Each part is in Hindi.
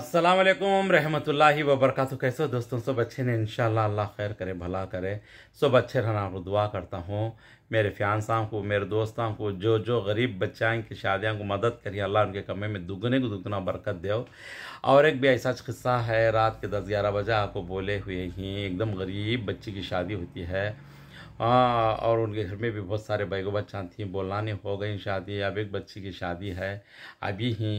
असलम रहमतुल्ला वबरकत कैसे दोस्तों सब अच्छे ने इन अल्लाह खैर करे भला करे सब अच्छे रहना आपको दुआ करता हूँ मेरे फ्यांसाओं को मेरे दोस्तों को जो जो गरीब बच्चा की शादियाँ को मदद करिए अल्लाह उनके कमे में दुगने को दुगना बरकत दो और एक भी ऐसा किस्सा है रात के दस ग्यारह बजे आपको बोले हुए ही एकदम गरीब बच्ची की शादी होती है हाँ और उनके घर में भी बहुत सारे बैगो बच्चा थी बोलाने हो गई शादी अब एक बच्ची की शादी है अभी ही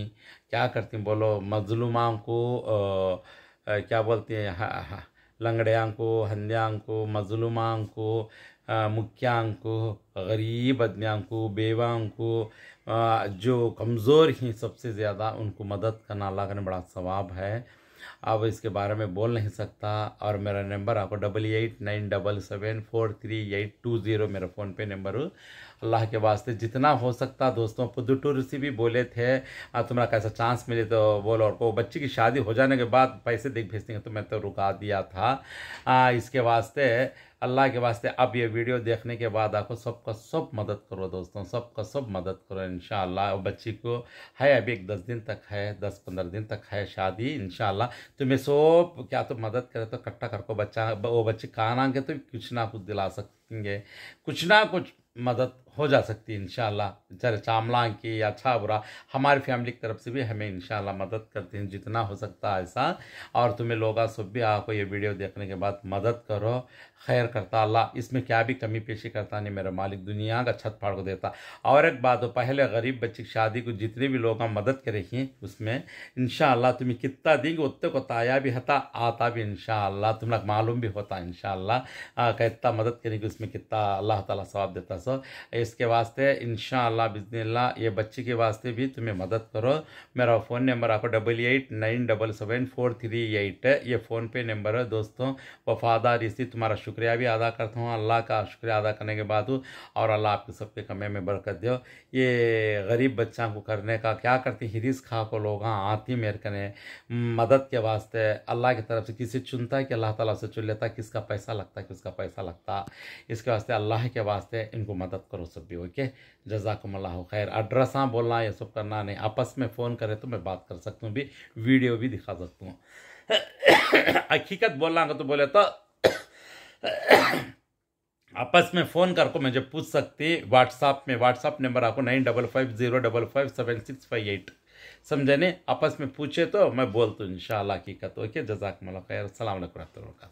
क्या करती हैं बोलो मजलूमा को आ, क्या बोलते हैं लंगड़िया को हंदियाँ को मजलूमा को मुखियाँ को गरीब आदमियाँ को बेवाओं को जो कमज़ोर हैं सबसे ज़्यादा उनको मदद करना अल्लाह का बड़ा सवाब है अब इसके बारे में बोल नहीं सकता और मेरा नंबर आपको double eight nine double seven four three eight two zero मेरा फ़ोनपे नंबर हो अल्लाह के वास्ते जितना हो सकता दोस्तों पुदुटू ऋषि भी बोले थे तुम्हारा कैसा चांस मिले तो बोलो और को बच्चे की शादी हो जाने के बाद पैसे देख भेजते हैं तो मैं तो रुका दिया था आ, इसके वास्ते अल्लाह के वास्ते अब ये वीडियो देखने के बाद आपको सबका सब मदद करो दोस्तों सबका सब मदद करो इन बच्ची को है अभी एक दस दिन तक है दस पंद्रह दिन तक है शादी इन तुम्हें तो सब क्या तो मदद करे तो इकट्ठा करको बच्चा वो बच्चे कहाँ आगे तो कुछ ना कुछ दिला सकेंगे कुछ ना कुछ मदद हो जा सकती है इन चाहे चामला की या अच्छा बुरा हमारे फैमिली की तरफ से भी हमें इन मदद करते हैं जितना हो सकता है ऐसा और तुम्हें लोग सब भी आपको ये वीडियो देखने के बाद मदद करो खैर करता अल्लाह इसमें क्या भी कमी पेशी करता नहीं मेरा मालिक दुनिया का छत फाड़ को देता और एक बात हो पहले गरीब बच्चे की शादी को जितने भी लोग मदद करेंगे उसमें इन तुम्हें कितना देंगे उतने को ताया भी हता आता भी इन तुम लोग मालूम भी होता इन कितना मदद करेंगे उसमें कितना अल्लाह ताला स्वाब देता सो इसके वास्ते इन बिजनिल्ला ये बच्चे के वास्ते भी तुम्हें मदद करो मेरा फ़ोन नंबर आपको double eight nine double seven four three eight ये फ़ोनपे नंबर है दोस्तों वफ़ादार इसी तुम्हारा शुक्रिया भी अदा करता हूँ अल्लाह का शुक्रिया अदा करने के बाद और अल्लाह आपके सबके कमे में बरकत दो ये गरीब बच्चा को करने का क्या करती हिरिस खा को लोग हाँ आती मेरे कने मदद के वास्ते अल्लाह की तरफ से किसी चुनता है कि अल्लाह तला से चुन लेता किसका पैसा लगता किसका पैसा लगता इसके वास्ते अल्लाह के वास्ते इनको मदद करो सब भी ओके जजाकमल्ला खैर एड्रेस हाँ बोलना ये सब करना नहीं आपस में फ़ोन करें तो मैं बात कर सकता हूँ भी वीडियो भी दिखा सकता हूँ हकीकत बोलना तो बोले तो आपस में फ़ोन करके मुझे पूछ सकती व्हाट्सअप में व्हाट्सअप नंबर आपको nine double five zero double five seven six five eight समझे नहीं आपस में पूछे तो मैं बोलता हूँ इन शाला हकीकत ओके जजाक मल्ला खैर असल वरक